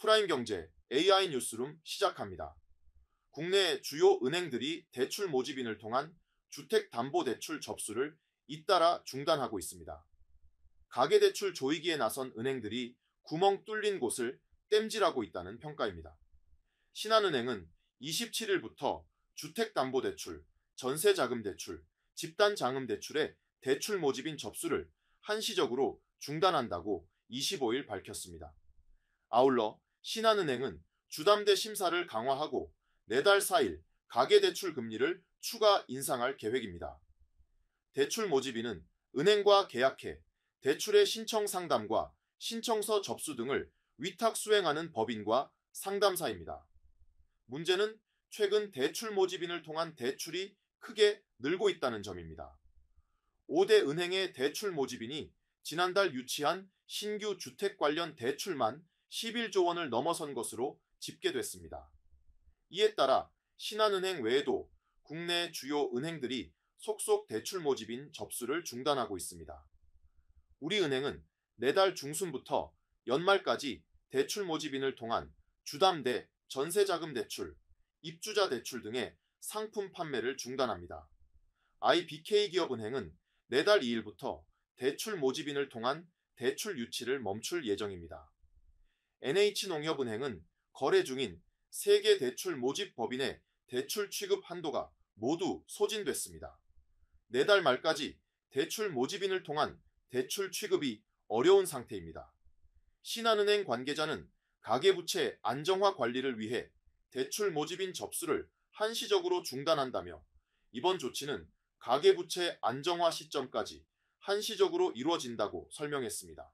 프라임 경제 AI 뉴스룸 시작합니다. 국내 주요 은행들이 대출 모집인을 통한 주택담보대출 접수를 잇따라 중단하고 있습니다. 가계대출 조이기에 나선 은행들이 구멍 뚫린 곳을 땜질하고 있다는 평가입니다. 신한은행은 27일부터 주택담보대출, 전세자금대출, 집단장음대출의 대출 모집인 접수를 한시적으로 중단한다고 25일 밝혔습니다. 아울러 신한은행은 주담대 심사를 강화하고 내달 4일 가계대출 금리를 추가 인상할 계획입니다. 대출 모집인은 은행과 계약해 대출의 신청 상담과 신청서 접수 등을 위탁 수행하는 법인과 상담사입니다. 문제는 최근 대출 모집인을 통한 대출이 크게 늘고 있다는 점입니다. 5대 은행의 대출 모집인이 지난달 유치한 신규 주택 관련 대출만 11조 원을 넘어선 것으로 집계됐습니다. 이에 따라 신한은행 외에도 국내 주요 은행들이 속속 대출 모집인 접수를 중단하고 있습니다. 우리은행은 내달 중순부터 연말까지 대출 모집인을 통한 주담대, 전세자금 대출, 입주자 대출 등의 상품 판매를 중단합니다. IBK기업은행은 내달 2일부터 대출 모집인을 통한 대출 유치를 멈출 예정입니다. NH농협은행은 거래 중인 세계 대출 모집 법인의 대출 취급 한도가 모두 소진됐습니다. 내달 네 말까지 대출 모집인을 통한 대출 취급이 어려운 상태입니다. 신한은행 관계자는 가계부채 안정화 관리를 위해 대출 모집인 접수를 한시적으로 중단한다며 이번 조치는 가계부채 안정화 시점까지 한시적으로 이루어진다고 설명했습니다.